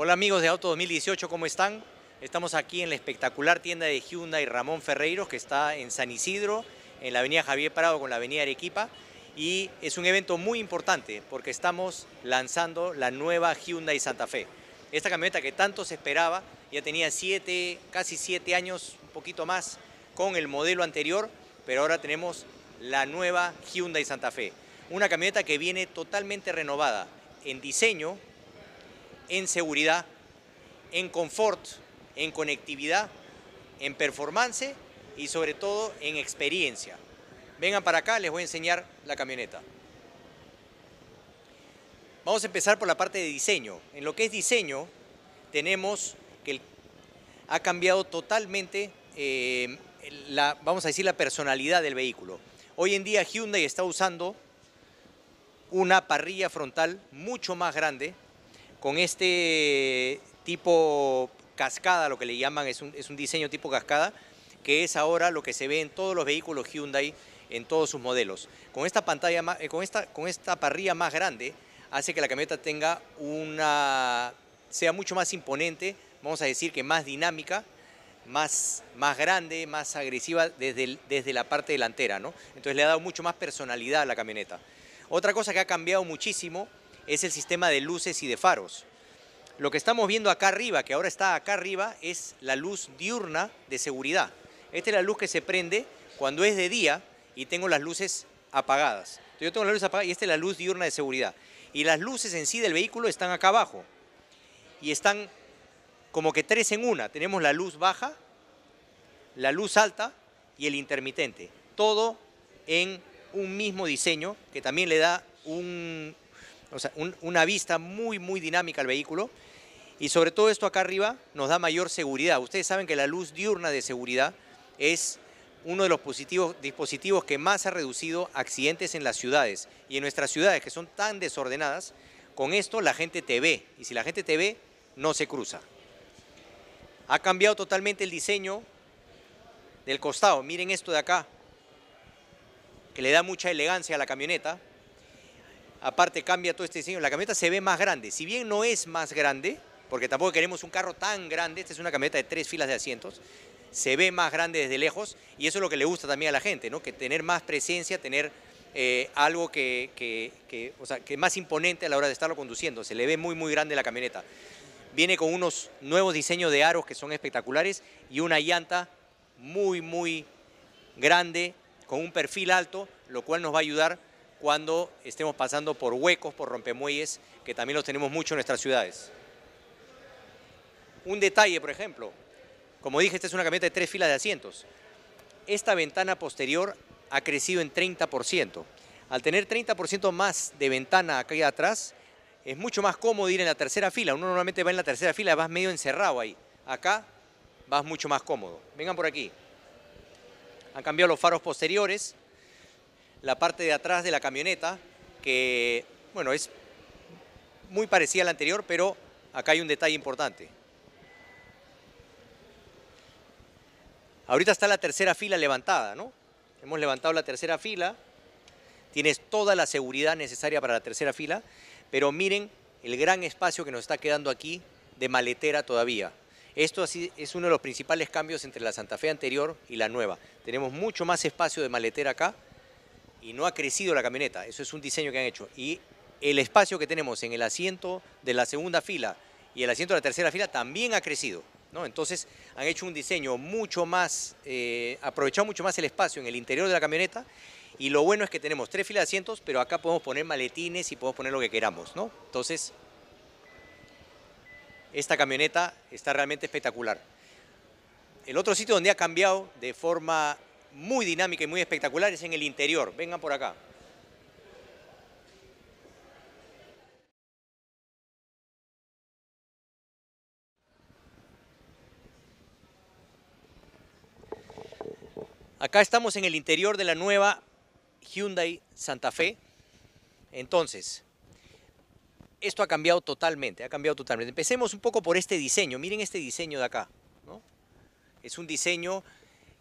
Hola amigos de Auto 2018, ¿cómo están? Estamos aquí en la espectacular tienda de Hyundai Ramón Ferreiros que está en San Isidro, en la avenida Javier Prado con la avenida Arequipa y es un evento muy importante porque estamos lanzando la nueva Hyundai Santa Fe. Esta camioneta que tanto se esperaba, ya tenía siete, casi siete años, un poquito más, con el modelo anterior, pero ahora tenemos la nueva Hyundai Santa Fe. Una camioneta que viene totalmente renovada en diseño, en seguridad, en confort, en conectividad, en performance y sobre todo en experiencia. Vengan para acá, les voy a enseñar la camioneta. Vamos a empezar por la parte de diseño. En lo que es diseño, tenemos que ha cambiado totalmente eh, la, vamos a decir, la personalidad del vehículo. Hoy en día Hyundai está usando una parrilla frontal mucho más grande, con este tipo cascada, lo que le llaman, es un, diseño tipo cascada, que es ahora lo que se ve en todos los vehículos Hyundai, en todos sus modelos. Con esta, pantalla, eh, con esta, con esta parrilla más grande, hace que la camioneta tenga una, sea mucho más imponente, vamos a decir que más dinámica, más, grande, más agresiva desde, desde la parte delantera, ¿no? Entonces le ha dado mucho más personalidad a la camioneta. Otra cosa que ha cambiado muchísimo es el sistema de luces y de faros. Lo que estamos viendo acá arriba, que ahora está acá arriba, es la luz diurna de seguridad. Esta es la luz que se prende cuando es de día y tengo las luces apagadas. yo tengo las luces apagadas y esta es la luz diurna de seguridad. Y las luces en sí del vehículo están acá abajo. Y están como que tres en una. Tenemos la luz baja, la luz alta y el intermitente. Todo en un mismo diseño que también le da un o sea, una vista muy, muy dinámica al vehículo. Y sobre todo esto acá arriba nos da mayor seguridad. Ustedes saben que la luz diurna de seguridad es uno de los positivos, dispositivos que más ha reducido accidentes en las ciudades. Y en nuestras ciudades que son tan desordenadas, con esto la gente te ve. Y si la gente te ve, no se cruza. Ha cambiado totalmente el diseño del costado. Miren esto de acá, que le da mucha elegancia a la camioneta aparte cambia todo este diseño, la camioneta se ve más grande. Si bien no es más grande, porque tampoco queremos un carro tan grande, esta es una camioneta de tres filas de asientos, se ve más grande desde lejos y eso es lo que le gusta también a la gente, ¿no? que tener más presencia, tener eh, algo que, es sea, que más imponente a la hora de estarlo conduciendo, se le ve muy muy grande la camioneta. Viene con unos nuevos diseños de aros que son espectaculares y una llanta muy muy grande, con un perfil alto, lo cual nos va a ayudar cuando estemos pasando por huecos, por rompemuelles, que también los tenemos mucho en nuestras ciudades. Un detalle, por ejemplo, como dije, esta es una camioneta de tres filas de asientos. Esta ventana posterior ha crecido en 30%. Al tener 30% más de ventana acá atrás, es mucho más cómodo ir en la tercera fila. Uno normalmente va en la tercera fila, vas medio encerrado ahí. Acá vas mucho más cómodo. Vengan por aquí. Han cambiado los faros posteriores, la parte de atrás de la camioneta, que bueno, es muy parecida a la anterior, pero acá hay un detalle importante. Ahorita está la tercera fila levantada, ¿no? Hemos levantado la tercera fila, tienes toda la seguridad necesaria para la tercera fila, pero miren el gran espacio que nos está quedando aquí de maletera todavía. Esto así es uno de los principales cambios entre la Santa Fe anterior y la nueva. Tenemos mucho más espacio de maletera acá, y no ha crecido la camioneta. Eso es un diseño que han hecho. Y el espacio que tenemos en el asiento de la segunda fila y el asiento de la tercera fila también ha crecido. ¿no? Entonces han hecho un diseño mucho más, eh, aprovechado mucho más el espacio en el interior de la camioneta y lo bueno es que tenemos tres filas de asientos, pero acá podemos poner maletines y podemos poner lo que queramos. ¿no? Entonces, esta camioneta está realmente espectacular. El otro sitio donde ha cambiado de forma muy dinámica y muy espectacular es en el interior. Vengan por acá. Acá estamos en el interior de la nueva Hyundai Santa Fe. Entonces, esto ha cambiado totalmente, ha cambiado totalmente. Empecemos un poco por este diseño. Miren este diseño de acá. Es un diseño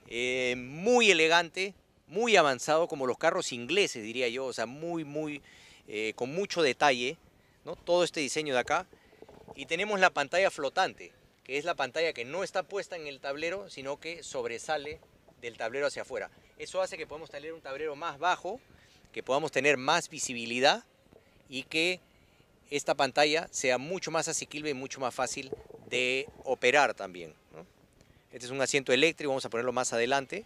eh, muy elegante, muy avanzado, como los carros ingleses, diría yo, o sea, muy, muy, eh, con mucho detalle, Todo este diseño de acá. Y tenemos la pantalla flotante, que es la pantalla que no está puesta en el tablero, sino que sobresale del tablero hacia afuera. Eso hace que podamos tener un tablero más bajo, que podamos tener más visibilidad y que esta pantalla sea mucho más asequible y mucho más fácil de operar también. Este es un asiento eléctrico, vamos a ponerlo más adelante.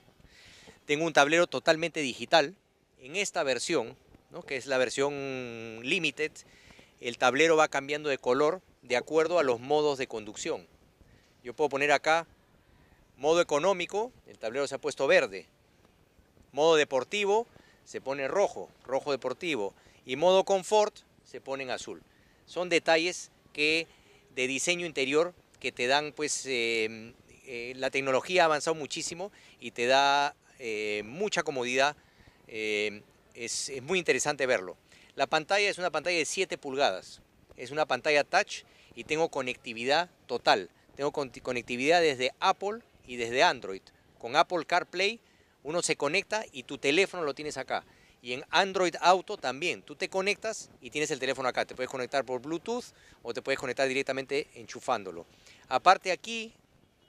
Tengo un tablero totalmente digital. En esta versión, que es la versión Limited, el tablero va cambiando de color de acuerdo a los modos de conducción. Yo puedo poner acá modo económico, el tablero se ha puesto verde. Modo deportivo, se pone rojo, rojo deportivo. Y modo confort, se pone en azul. Son detalles que de diseño interior que te dan pues eh, eh, la tecnología ha avanzado muchísimo y te da eh, mucha comodidad. Eh, es, muy interesante verlo. La pantalla es una pantalla de 7 pulgadas. Es una pantalla touch y tengo conectividad total. Tengo conectividad desde Apple y desde Android. Con Apple CarPlay uno se conecta y tu teléfono lo tienes acá. Y en Android Auto también. Tú te conectas y tienes el teléfono acá. Te puedes conectar por Bluetooth o te puedes conectar directamente enchufándolo. Aparte aquí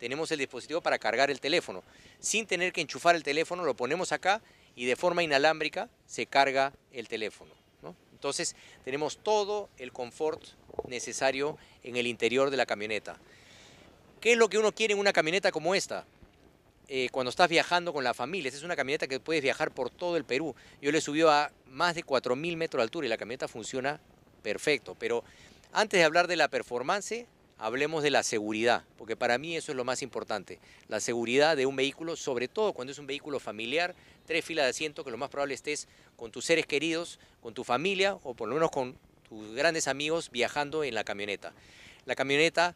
tenemos el dispositivo para cargar el teléfono. Sin tener que enchufar el teléfono, lo ponemos acá y de forma inalámbrica se carga el teléfono. Entonces tenemos todo el confort necesario en el interior de la camioneta. ¿Qué es lo que uno quiere en una camioneta como esta? Eh, cuando estás viajando con la familia. Esta es una camioneta que puedes viajar por todo el Perú. Yo le subió a más de 4.000 metros de altura y la camioneta funciona perfecto. Pero antes de hablar de la performance, hablemos de la seguridad, porque para mí eso es lo más importante, la seguridad de un vehículo, sobre todo cuando es un vehículo familiar, tres filas de asiento, que lo más probable estés con tus seres queridos, con tu familia o por lo menos con tus grandes amigos viajando en la camioneta. La camioneta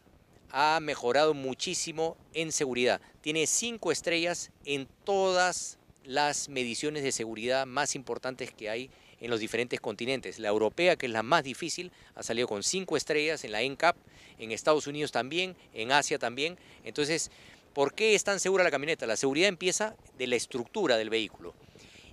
ha mejorado muchísimo en seguridad, tiene cinco estrellas en todas las mediciones de seguridad más importantes que hay en los diferentes continentes. La europea, que es la más difícil, ha salido con cinco estrellas en la NCAP, en Estados Unidos también, en Asia también. Entonces, ¿por qué es tan segura la camioneta? La seguridad empieza de la estructura del vehículo.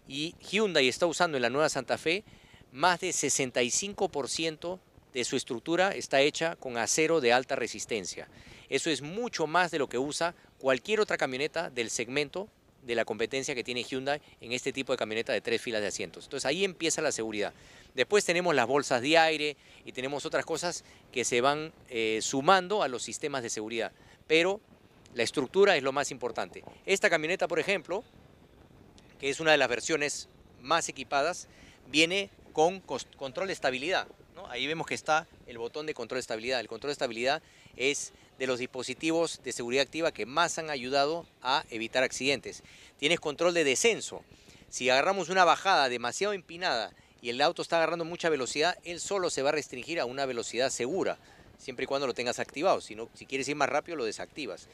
Y Hyundai está usando en la nueva Santa Fe más de 65% de su estructura está hecha con acero de alta resistencia. Eso es mucho más de lo que usa cualquier otra camioneta del segmento de la competencia que tiene Hyundai en este tipo de camioneta de tres filas de asientos. Entonces ahí empieza la seguridad. Después tenemos las bolsas de aire y tenemos otras cosas que se van eh, sumando a los sistemas de seguridad. Pero la estructura es lo más importante. Esta camioneta, por ejemplo, que es una de las versiones más equipadas, viene con control de estabilidad. Ahí vemos que está el botón de control de estabilidad. El control de estabilidad es de los dispositivos de seguridad activa que más han ayudado a evitar accidentes. Tienes control de descenso. Si agarramos una bajada demasiado empinada y el auto está agarrando mucha velocidad, él solo se va a restringir a una velocidad segura, siempre y cuando lo tengas activado. Si, no, si quieres ir más rápido, lo desactivas.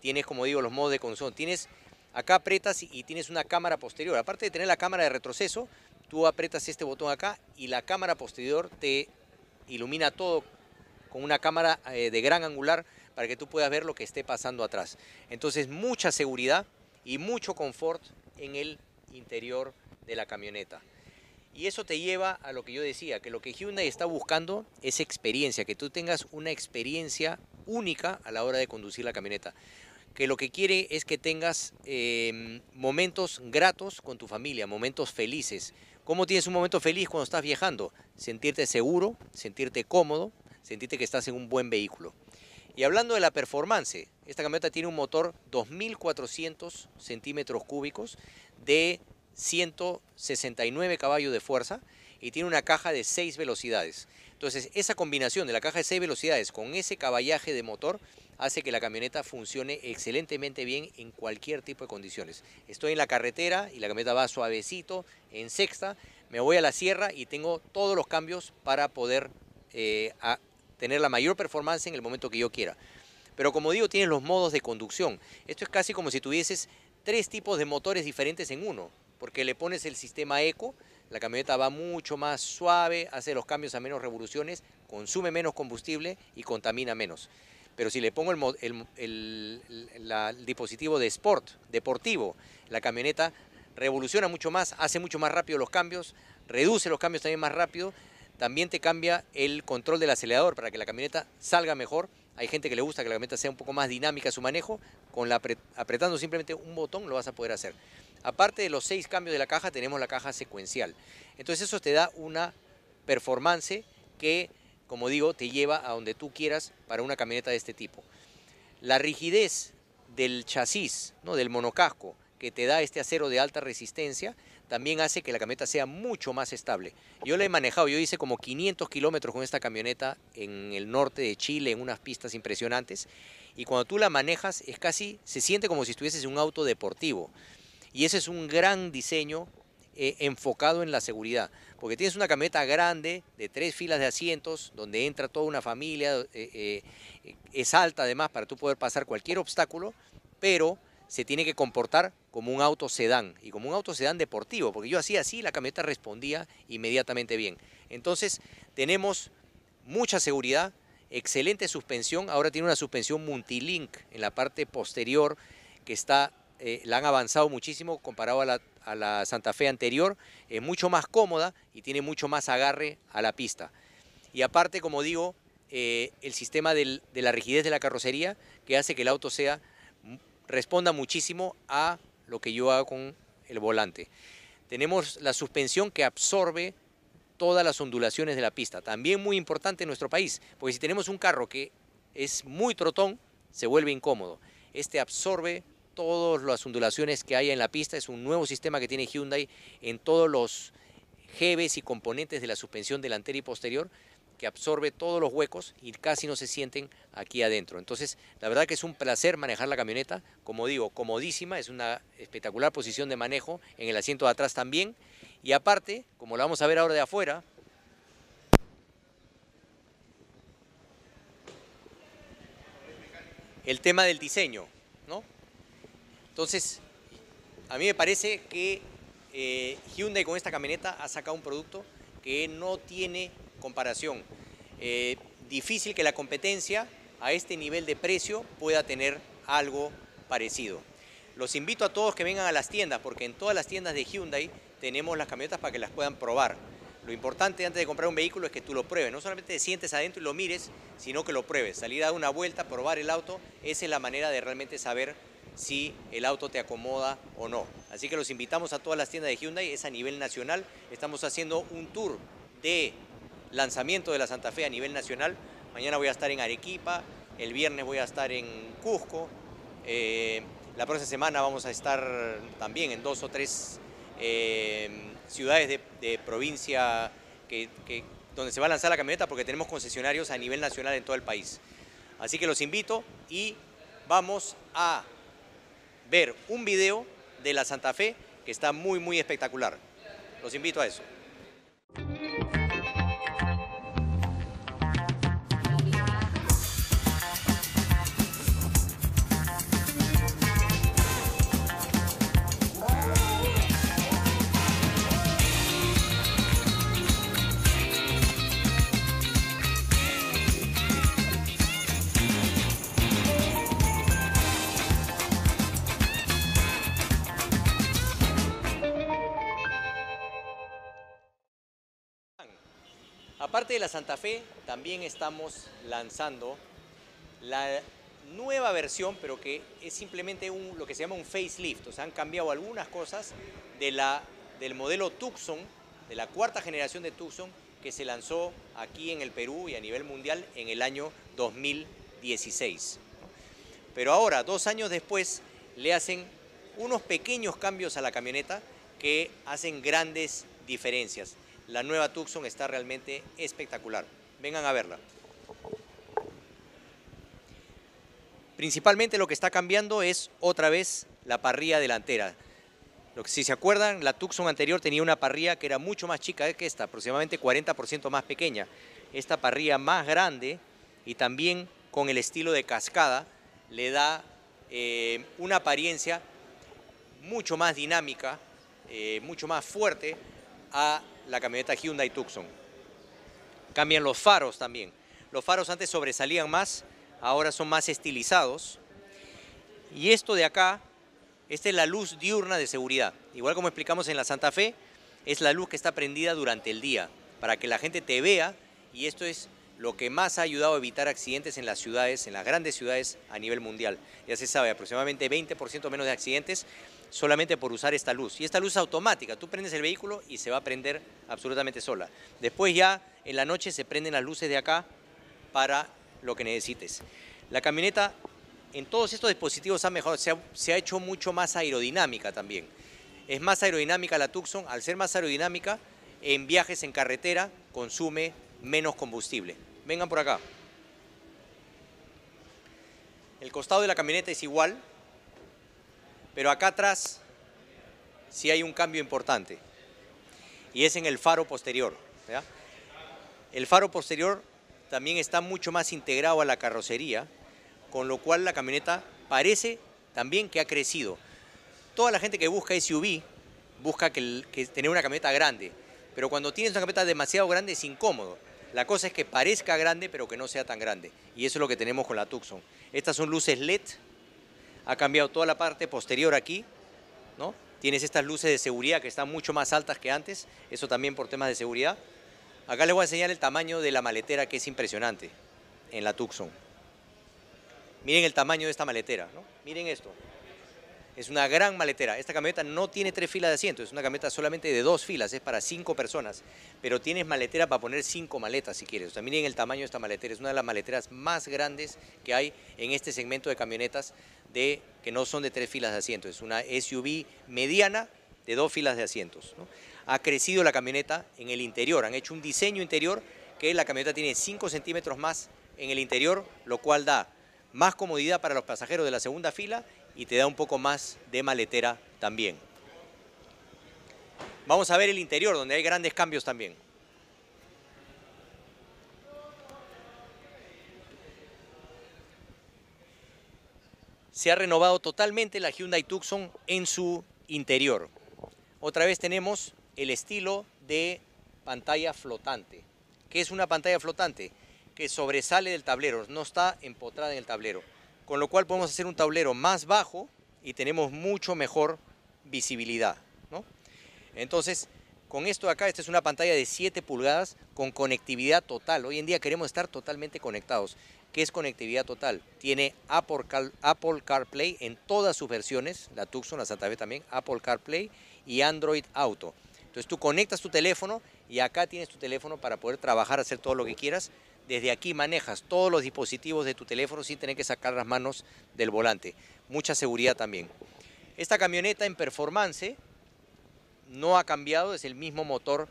Tienes, como digo, los modos de consumo. Tienes, acá apretas y tienes una cámara posterior. Aparte de tener la cámara de retroceso, tú apretas este botón acá y la cámara posterior te ilumina todo con una cámara eh, de gran angular para que tú puedas ver lo que esté pasando atrás. Entonces, mucha seguridad y mucho confort en el interior de la camioneta. Y eso te lleva a lo que yo decía, que lo que Hyundai está buscando es experiencia, que tú tengas una experiencia única a la hora de conducir la camioneta. Que lo que quiere es que tengas em, momentos gratos con tu familia, momentos felices. ¿Cómo tienes un momento feliz cuando estás viajando? Sentirte seguro, sentirte cómodo, sentirte que estás en un buen vehículo. Y hablando de la performance, esta camioneta tiene un motor 2400 centímetros cúbicos de 169 caballos de fuerza y tiene una caja de 6 velocidades. Entonces, esa combinación de la caja de 6 velocidades con ese caballaje de motor hace que la camioneta funcione excelentemente bien en cualquier tipo de condiciones. Estoy en la carretera y la camioneta va suavecito, en sexta, me voy a la sierra y tengo todos los cambios para poder eh, tener la mayor performance en el momento que yo quiera. Pero como digo, tienes los modos de conducción. Esto es casi como si tuvieses tres tipos de motores diferentes en uno, porque le pones el sistema eco, la camioneta va mucho más suave, hace los cambios a menos revoluciones, consume menos combustible y contamina menos. Pero si le pongo el, el, el, dispositivo de sport, deportivo, la camioneta revoluciona mucho más, hace mucho más rápido los cambios, reduce los cambios también más rápido, también te cambia el control del acelerador para que la camioneta salga mejor. Hay gente que le gusta que la camioneta sea un poco más dinámica su manejo, con la apretando simplemente un botón lo vas a poder hacer. Aparte de los seis cambios de la caja, tenemos la caja secuencial. Entonces eso te da una performance que, como digo, te lleva a donde tú quieras para una camioneta de este tipo. La rigidez del chasis, ¿no? del monocasco, que te da este acero de alta resistencia, también hace que la camioneta sea mucho más estable. Yo la he manejado, yo hice como 500 kilómetros con esta camioneta en el norte de Chile, en unas pistas impresionantes, y cuando tú la manejas es casi, se siente como si estuvieses en un auto deportivo. Y ese es un gran diseño eh, enfocado en la seguridad, porque tienes una camioneta grande de tres filas de asientos, donde entra toda una familia, eh, eh, es alta además para tú poder pasar cualquier obstáculo, pero se tiene que comportar como un auto sedán y como un auto sedán deportivo, porque yo hacía así, la camioneta respondía inmediatamente bien. Entonces, tenemos mucha seguridad, excelente suspensión, ahora tiene una suspensión multilink en la parte posterior que está, eh, la han avanzado muchísimo comparado a la, Santa Fe anterior, es mucho más cómoda y tiene mucho más agarre a la pista. Y aparte, como digo, eh, el sistema de la rigidez de la carrocería que hace que el auto sea responda muchísimo a lo que yo hago con el volante. Tenemos la suspensión que absorbe todas las ondulaciones de la pista. También muy importante en nuestro país, porque si tenemos un carro que es muy trotón, se vuelve incómodo. Este absorbe todas las ondulaciones que hay en la pista. Es un nuevo sistema que tiene Hyundai en todos los jeves y componentes de la suspensión delantera y posterior que absorbe todos los huecos y casi no se sienten aquí adentro. Entonces, la verdad que es un placer manejar la camioneta, como digo, comodísima, es una espectacular posición de manejo, en el asiento de atrás también, y aparte, como lo vamos a ver ahora de afuera, el tema del diseño, ¿no? Entonces, a mí me parece que eh, Hyundai con esta camioneta ha sacado un producto que no tiene comparación. Eh, difícil que la competencia a este nivel de precio pueda tener algo parecido. Los invito a todos que vengan a las tiendas, porque en todas las tiendas de Hyundai tenemos las camionetas para que las puedan probar. Lo importante antes de comprar un vehículo es que tú lo pruebes, no solamente te sientes adentro y lo mires, sino que lo pruebes. Salir a dar una vuelta, probar el auto, esa es la manera de realmente saber si el auto te acomoda o no. Así que los invitamos a todas las tiendas de Hyundai, es a nivel nacional. Estamos haciendo un tour de lanzamiento de la Santa Fe a nivel nacional. Mañana voy a estar en Arequipa, el viernes voy a estar en Cusco. Eh, la próxima semana vamos a estar también en dos o tres eh, ciudades de, provincia donde se va a lanzar la camioneta porque tenemos concesionarios a nivel nacional en todo el país. Así que los invito y vamos a ver un video de la Santa Fe que está muy, muy espectacular. Los invito a eso. de la Santa Fe también estamos lanzando la nueva versión, pero que es simplemente un, lo que se llama un facelift. O sea, han cambiado algunas cosas de la, del modelo Tucson, de la cuarta generación de Tucson, que se lanzó aquí en el Perú y a nivel mundial en el año 2016. Pero ahora, dos años después, le hacen unos pequeños cambios a la camioneta que hacen grandes diferencias. La nueva Tucson está realmente espectacular. Vengan a verla. Principalmente lo que está cambiando es otra vez la parrilla delantera. Si se acuerdan, la Tucson anterior tenía una parrilla que era mucho más chica que esta, aproximadamente 40% más pequeña. Esta parrilla más grande y también con el estilo de cascada le da eh, una apariencia mucho más dinámica, eh, mucho más fuerte a la camioneta Hyundai Tucson. Cambian los faros también. Los faros antes sobresalían más, ahora son más estilizados. Y esto de acá, esta es la luz diurna de seguridad. Igual como explicamos en la Santa Fe, es la luz que está prendida durante el día, para que la gente te vea y esto es lo que más ha ayudado a evitar accidentes en las ciudades, en las grandes ciudades a nivel mundial. Ya se sabe, aproximadamente 20% menos de accidentes solamente por usar esta luz. Y esta luz es automática, tú prendes el vehículo y se va a prender absolutamente sola. Después ya en la noche se prenden las luces de acá para lo que necesites. La camioneta en todos estos dispositivos ha mejorado, se ha, se ha hecho mucho más aerodinámica también. Es más aerodinámica la Tucson, al ser más aerodinámica, en viajes en carretera consume menos combustible. Vengan por acá. El costado de la camioneta es igual, pero acá atrás sí hay un cambio importante y es en el faro posterior. El faro posterior también está mucho más integrado a la carrocería, con lo cual la camioneta parece también que ha crecido. Toda la gente que busca SUV busca que, que tener una camioneta grande, pero cuando tienes una camioneta demasiado grande es incómodo. La cosa es que parezca grande, pero que no sea tan grande. Y eso es lo que tenemos con la Tucson. Estas son luces LED ha cambiado toda la parte posterior aquí, ¿no? Tienes estas luces de seguridad que están mucho más altas que antes, eso también por temas de seguridad. Acá les voy a enseñar el tamaño de la maletera que es impresionante en la Tucson. Miren el tamaño de esta maletera, ¿no? Miren esto. Es una gran maletera. Esta camioneta no tiene tres filas de asientos, es una camioneta solamente de dos filas, es para cinco personas. Pero tienes maletera para poner cinco maletas si quieres. también en el tamaño de esta maletera, es una de las maleteras más grandes que hay en este segmento de camionetas de, que no son de tres filas de asientos. Es una SUV mediana de dos filas de asientos. Ha crecido la camioneta en el interior, han hecho un diseño interior que la camioneta tiene cinco centímetros más en el interior, lo cual da más comodidad para los pasajeros de la segunda fila y te da un poco más de maletera también. Vamos a ver el interior, donde hay grandes cambios también. Se ha renovado totalmente la Hyundai Tucson en su interior. Otra vez tenemos el estilo de pantalla flotante. que es una pantalla flotante? Que sobresale del tablero, no está empotrada en el tablero con lo cual podemos hacer un tablero más bajo y tenemos mucho mejor visibilidad. Entonces, con esto de acá, esta es una pantalla de 7 pulgadas con conectividad total. Hoy en día queremos estar totalmente conectados. ¿Qué es conectividad total? Tiene Apple, Apple CarPlay en todas sus versiones, la Tucson, la Santa Fe también, Apple CarPlay y Android Auto. Entonces tú conectas tu teléfono y acá tienes tu teléfono para poder trabajar, hacer todo lo que quieras desde aquí manejas todos los dispositivos de tu teléfono sin tener que sacar las manos del volante. Mucha seguridad también. Esta camioneta en performance no ha cambiado, es el mismo motor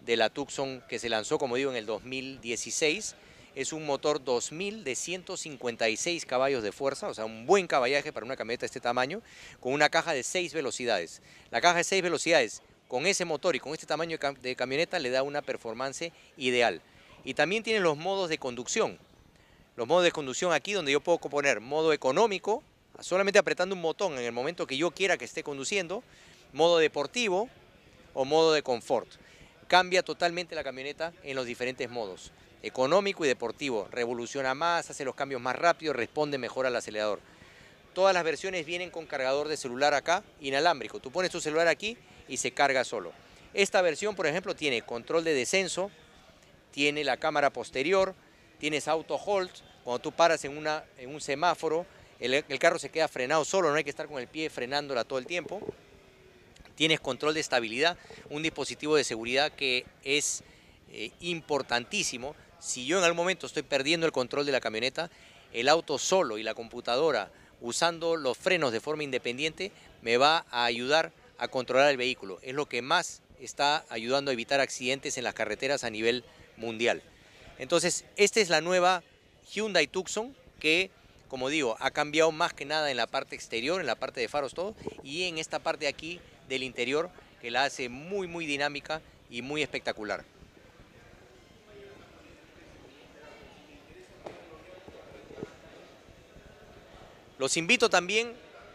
de la Tucson que se lanzó, como digo, en el 2016. Es un motor 2000 de 156 caballos de fuerza, o sea, un buen caballaje para una camioneta de este tamaño, con una caja de 6 velocidades. La caja de 6 velocidades, con ese motor y con este tamaño de camioneta, le da una performance ideal. Y también tiene los modos de conducción. Los modos de conducción aquí donde yo puedo poner modo económico, solamente apretando un botón en el momento que yo quiera que esté conduciendo, modo deportivo o modo de confort. Cambia totalmente la camioneta en los diferentes modos, económico y deportivo. Revoluciona más, hace los cambios más rápido, responde mejor al acelerador. Todas las versiones vienen con cargador de celular acá, inalámbrico. Tú pones tu celular aquí y se carga solo. Esta versión, por ejemplo, tiene control de descenso, tiene la cámara posterior, tienes auto hold, cuando tú paras en, una, en un semáforo, el, carro se queda frenado solo, no hay que estar con el pie frenándola todo el tiempo. Tienes control de estabilidad, un dispositivo de seguridad que es eh, importantísimo. Si yo en algún momento estoy perdiendo el control de la camioneta, el auto solo y la computadora usando los frenos de forma independiente me va a ayudar a controlar el vehículo. Es lo que más está ayudando a evitar accidentes en las carreteras a nivel mundial. Entonces, esta es la nueva Hyundai Tucson que, como digo, ha cambiado más que nada en la parte exterior, en la parte de faros todo, y en esta parte aquí del interior que la hace muy, muy dinámica y muy espectacular. Los invito también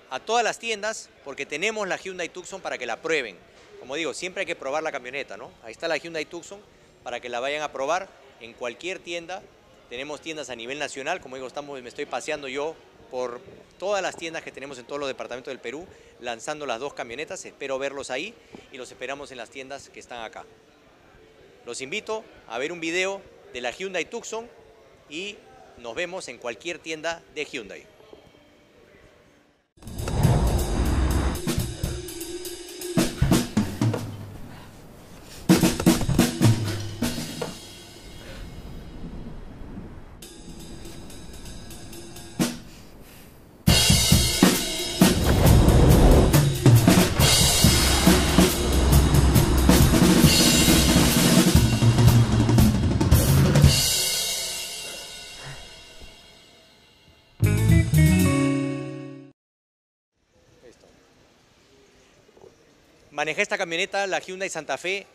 a todas las tiendas porque tenemos la Hyundai Tucson para que la prueben. Como digo, siempre hay que probar la camioneta, ¿no? Ahí está la Hyundai Tucson para que la vayan a probar en cualquier tienda. Tenemos tiendas a nivel nacional, como digo, estamos, me estoy paseando yo por todas las tiendas que tenemos en todos los departamentos del Perú, lanzando las dos camionetas. Espero verlos ahí y los esperamos en las tiendas que están acá. Los invito a ver un video de la Hyundai Tucson y nos vemos en cualquier tienda de Hyundai. Manejé esta camioneta, la Hyundai Santa Fe,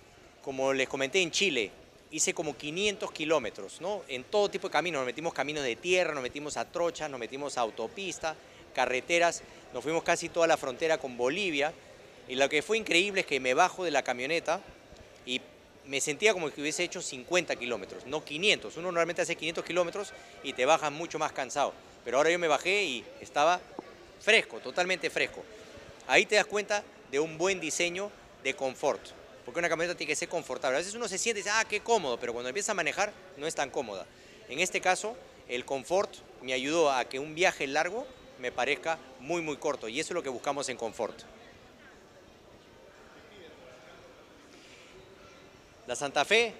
como les comenté, en Chile. Hice como 500 kilómetros, ¿no? En todo tipo de caminos. Nos metimos caminos de tierra, nos metimos a trochas, nos metimos a autopista, carreteras. Nos fuimos casi toda la frontera con Bolivia. Y lo que fue increíble es que me bajo de la camioneta y me sentía como que hubiese hecho 50 kilómetros, no 500. Uno normalmente hace 500 kilómetros y te bajas mucho más cansado. Pero ahora yo me bajé y estaba fresco, totalmente fresco. Ahí te das cuenta de un buen diseño de confort. Porque una camioneta tiene que ser confortable. A veces uno se siente ah, qué cómodo, pero cuando empieza a manejar no es tan cómoda. En este caso, el confort me ayudó a que un viaje largo me parezca muy, muy corto. Y eso es lo que buscamos en confort. La Santa Fe,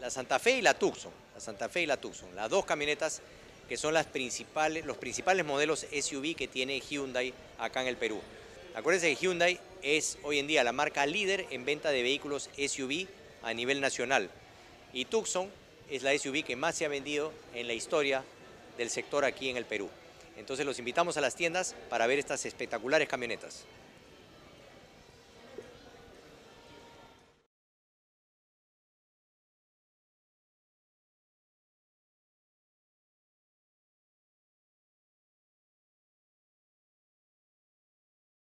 la Santa Fe y la Tucson. La Santa Fe y la Tucson. Las dos camionetas que son principales, los principales modelos SUV que tiene Hyundai acá en el Perú. Acuérdense que Hyundai es hoy en día la marca líder en venta de vehículos SUV a nivel nacional. Y Tucson es la SUV que más se ha vendido en la historia del sector aquí en el Perú. Entonces los invitamos a las tiendas para ver estas espectaculares camionetas.